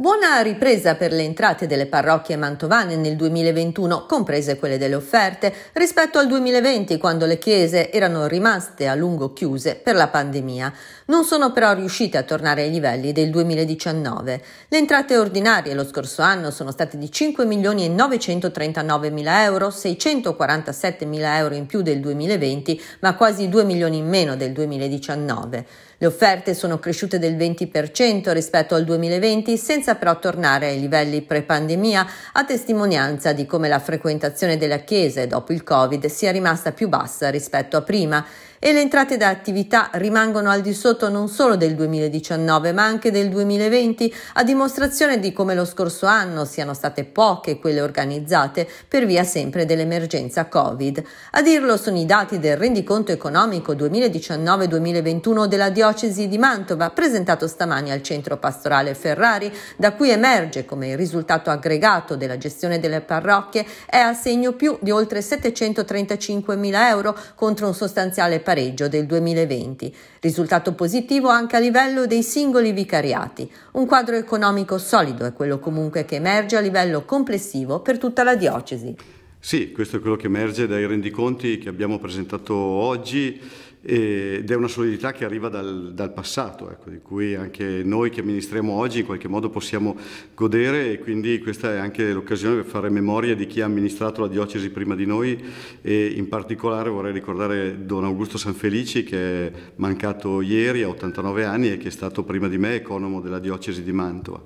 Buona ripresa per le entrate delle parrocchie mantovane nel 2021, comprese quelle delle offerte, rispetto al 2020 quando le chiese erano rimaste a lungo chiuse per la pandemia. Non sono però riuscite a tornare ai livelli del 2019. Le entrate ordinarie lo scorso anno sono state di 5 milioni e 939 mila euro, 647 mila euro in più del 2020, ma quasi 2 milioni in meno del 2019. Le offerte sono cresciute del 20% rispetto al 2020 senza saprà tornare ai livelli pre-pandemia, a testimonianza di come la frequentazione della chiesa dopo il Covid sia rimasta più bassa rispetto a prima e le entrate da attività rimangono al di sotto non solo del 2019 ma anche del 2020 a dimostrazione di come lo scorso anno siano state poche quelle organizzate per via sempre dell'emergenza Covid. A dirlo sono i dati del rendiconto economico 2019-2021 della diocesi di Mantova presentato stamani al centro pastorale Ferrari da cui emerge come il risultato aggregato della gestione delle parrocchie è a segno più di oltre 735 mila euro contro un sostanziale pareggio del 2020, risultato positivo anche a livello dei singoli vicariati. Un quadro economico solido è quello comunque che emerge a livello complessivo per tutta la diocesi. Sì, questo è quello che emerge dai rendiconti che abbiamo presentato oggi ed è una solidità che arriva dal, dal passato, ecco, di cui anche noi che amministriamo oggi in qualche modo possiamo godere e quindi questa è anche l'occasione per fare memoria di chi ha amministrato la diocesi prima di noi e in particolare vorrei ricordare Don Augusto Sanfelici che è mancato ieri a 89 anni e che è stato prima di me economo della diocesi di Mantova.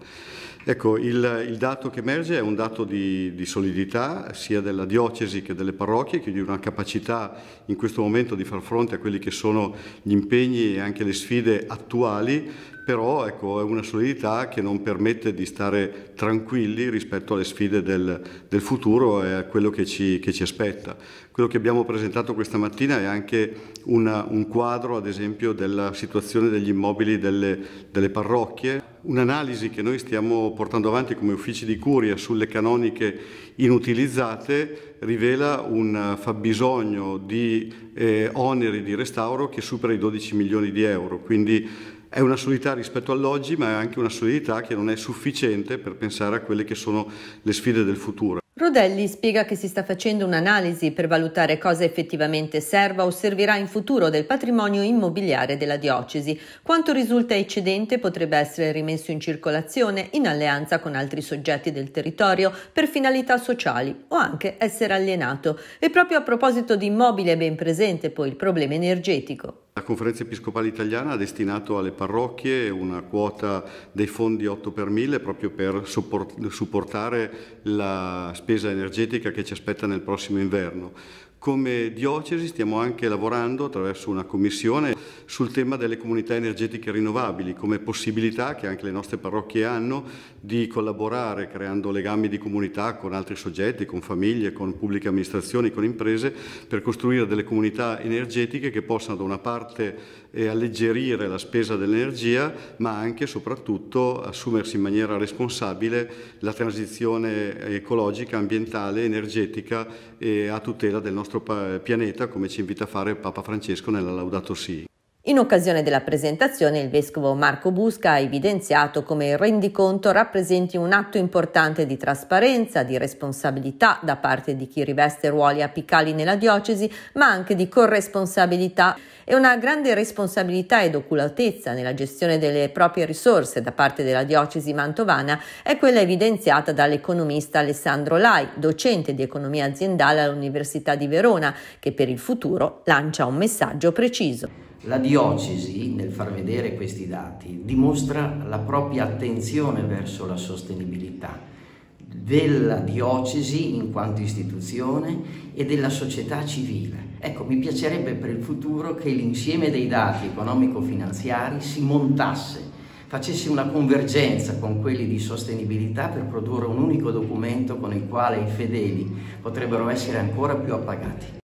Ecco, il, il, dato che emerge è un dato di, di, solidità sia della diocesi che delle parrocchie, che di una capacità in questo momento di far fronte a quelli che sono gli impegni e anche le sfide attuali, però ecco, è una solidità che non permette di stare tranquilli rispetto alle sfide del, del futuro e a quello che ci, che ci, aspetta. Quello che abbiamo presentato questa mattina è anche una, un quadro, ad esempio, della situazione degli immobili delle, delle parrocchie un'analisi che noi stiamo portando avanti come uffici di curia sulle canoniche inutilizzate rivela un fabbisogno di eh, oneri di restauro che supera i 12 milioni di euro, quindi è una solidità rispetto all'oggi ma è anche una solidità che non è sufficiente per pensare a quelle che sono le sfide del futuro. Rodelli spiega che si sta facendo un'analisi per valutare cosa effettivamente serva o servirà in futuro del patrimonio immobiliare della diocesi. Quanto risulta eccedente potrebbe essere rimesso in circolazione in alleanza con altri soggetti del territorio per finalità sociali o anche essere alienato. E proprio a proposito di immobile è ben presente poi il problema energetico. La Conferenza Episcopale Italiana ha destinato alle parrocchie una quota dei fondi 8 per 1000 proprio per supportare la spesa energetica che ci aspetta nel prossimo inverno. Come diocesi stiamo anche lavorando attraverso una commissione sul tema delle comunità energetiche rinnovabili come possibilità che anche le nostre parrocchie hanno di collaborare creando legami di comunità con altri soggetti, con famiglie, con pubbliche amministrazioni, con imprese per costruire delle comunità energetiche che possano da una parte eh, alleggerire la spesa dell'energia ma anche e soprattutto assumersi in maniera responsabile la transizione eh, ecologica, ambientale, energetica a tutela del nostro nostro pianeta, come ci invita a fare Papa Francesco nella Laudato Si. In occasione della presentazione il vescovo Marco Busca ha evidenziato come il rendiconto rappresenti un atto importante di trasparenza, di responsabilità da parte di chi riveste ruoli apicali nella diocesi, ma anche di corresponsabilità e una grande responsabilità ed oculatezza nella gestione delle proprie risorse da parte della diocesi mantovana è quella evidenziata dall'economista Alessandro Lai, docente di economia aziendale all'Università di Verona, che per il futuro lancia un messaggio preciso. La diocesi, nel far vedere questi dati, dimostra la propria attenzione verso la sostenibilità della diocesi in quanto istituzione e della società civile. Ecco, mi piacerebbe per il futuro che l'insieme dei dati economico-finanziari si montasse, facesse una convergenza con quelli di sostenibilità per produrre un unico documento con il quale i fedeli potrebbero essere ancora più appagati.